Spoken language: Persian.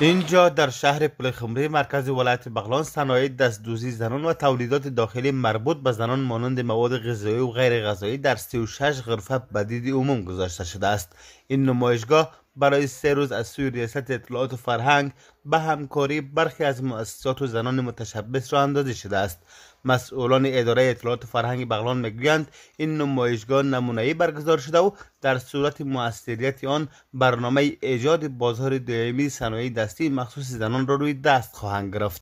اینجا در شهر پل مرکز ولایت بغلان صنایع دستدوزی زنان و تولیدات داخلی مربوط به زنان مانند مواد غذایی و غیر غذایی در 36 غرفه به دید عموم گذاشته شده است این نمایشگاه برای سه روز از سوی ریاست اطلاعات و فرهنگ به همکاری برخی از مؤسسات و زنان متشبس را اندازه شده است مسئولان اداره اطلاعات و فرهنگ بغلان میگویند این نمایشگاه نمونهای برگزار شده و در صورت موثریت آن برنامه ایجاد بازار دائمی صنایع دستی مخصوص زنان را روی دست خواهند گرفت